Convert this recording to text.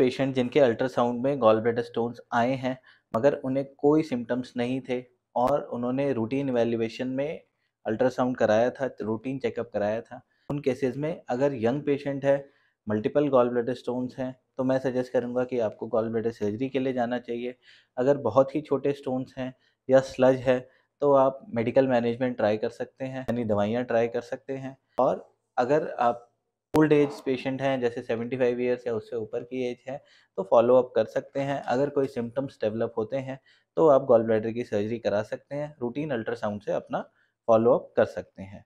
patient जिनके ultrasound में gall bladder stones आए हैं मगर उन्हें कोई सिम्टम्स नहीं थे और उन्होंने रूटीन इवेल्युएशन में अल्ट्रासाउंड कराया था रूटीन चेकअप कराया था उन केसेस में अगर यंग पेशेंट है मल्टीपल गॉल ब्लेडर स्टोन्स हैं तो मैं सजेस्ट करूंगा कि आपको गॉल ब्लेडर सर्जरी के लिए जाना चाहिए अगर बहुत ही छोटे स्टोन्स हैं या स्लज है तो आप मेडिकल मैनेजमेंट ट्राई कर सकते हैं यानी दवाइयाँ ट्राई कर सकते हैं और अगर आप ओल्ड एज पेशेंट हैं जैसे 75 ईयर्स या उससे ऊपर की एज है तो फॉलोअप कर सकते हैं अगर कोई सिम्टम्स डेवलप होते हैं तो आप गॉल ब्लैडर की सर्जरी करा सकते हैं रूटीन अल्ट्रासाउंड से अपना फॉलोअप कर सकते हैं